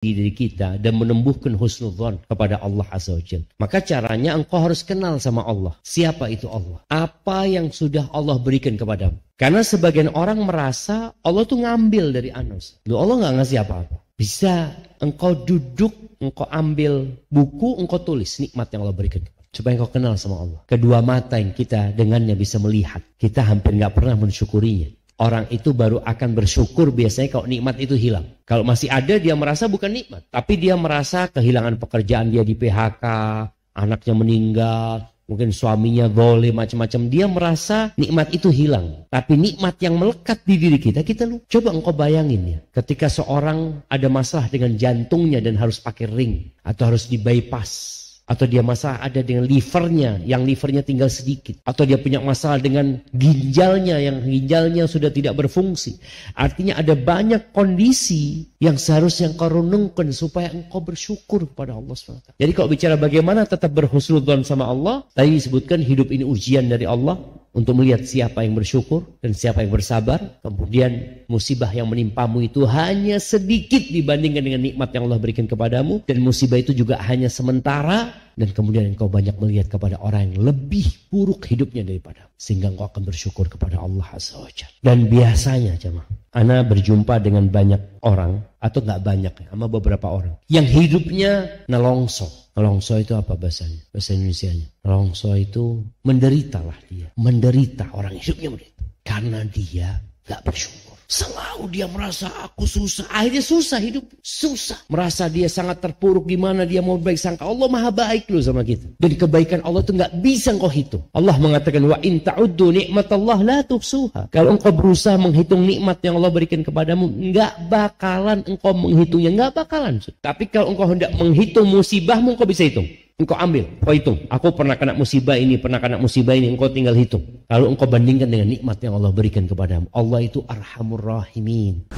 di diri kita dan menumbuhkan husnudzon kepada Allah Azza wa Maka caranya engkau harus kenal sama Allah. Siapa itu Allah? Apa yang sudah Allah berikan kepadamu? Karena sebagian orang merasa Allah tuh ngambil dari anus. Lu Allah nggak ngasih apa-apa. Bisa engkau duduk, engkau ambil buku, engkau tulis nikmat yang Allah berikan supaya engkau kenal sama Allah. Kedua mata yang kita dengannya bisa melihat, kita hampir nggak pernah mensyukurinya orang itu baru akan bersyukur biasanya kalau nikmat itu hilang. Kalau masih ada dia merasa bukan nikmat, tapi dia merasa kehilangan pekerjaan dia di PHK, anaknya meninggal, mungkin suaminya boleh macam-macam. Dia merasa nikmat itu hilang. Tapi nikmat yang melekat di diri kita, kita lu Coba engkau bayangin ya, ketika seorang ada masalah dengan jantungnya dan harus pakai ring atau harus di bypass atau dia masalah ada dengan livernya yang livernya tinggal sedikit atau dia punya masalah dengan ginjalnya yang ginjalnya sudah tidak berfungsi artinya ada banyak kondisi yang seharusnya engkau renungkan supaya engkau bersyukur kepada Allah SWT jadi kalau bicara bagaimana tetap berhusnudzon sama Allah tadi disebutkan hidup ini ujian dari Allah untuk melihat siapa yang bersyukur dan siapa yang bersabar. Kemudian musibah yang menimpamu itu hanya sedikit dibandingkan dengan nikmat yang Allah berikan kepadamu. Dan musibah itu juga hanya sementara. Dan kemudian engkau banyak melihat kepada orang yang lebih buruk hidupnya daripada. Sehingga engkau akan bersyukur kepada Allah Azza wa Dan biasanya jemaah, Ana berjumpa dengan banyak orang atau nggak banyak sama beberapa orang yang hidupnya nelongso Longso itu apa bahasanya? Bahasa Indonesia nya Longso itu menderitalah dia. Menderita orang hidupnya menderita. Karena dia gak bersyukur. Selalu dia merasa aku susah. Akhirnya susah hidup. Susah. Merasa dia sangat terpuruk gimana dia mau baik sangka. Allah maha baik loh sama kita. Dan kebaikan Allah itu nggak bisa engkau hitung. Allah mengatakan wa in ta'uddu Allah la tuhsuha. Kalau engkau berusaha menghitung nikmat yang Allah berikan kepadamu, nggak bakalan engkau menghitungnya, nggak bakalan. Tapi kalau engkau hendak menghitung musibahmu, engkau bisa hitung. Engkau ambil, kau hitung. Aku pernah kena musibah ini, pernah kena musibah ini. Engkau tinggal hitung. Lalu engkau bandingkan dengan nikmat yang Allah berikan kepadamu. Allah itu arhamur rahimin.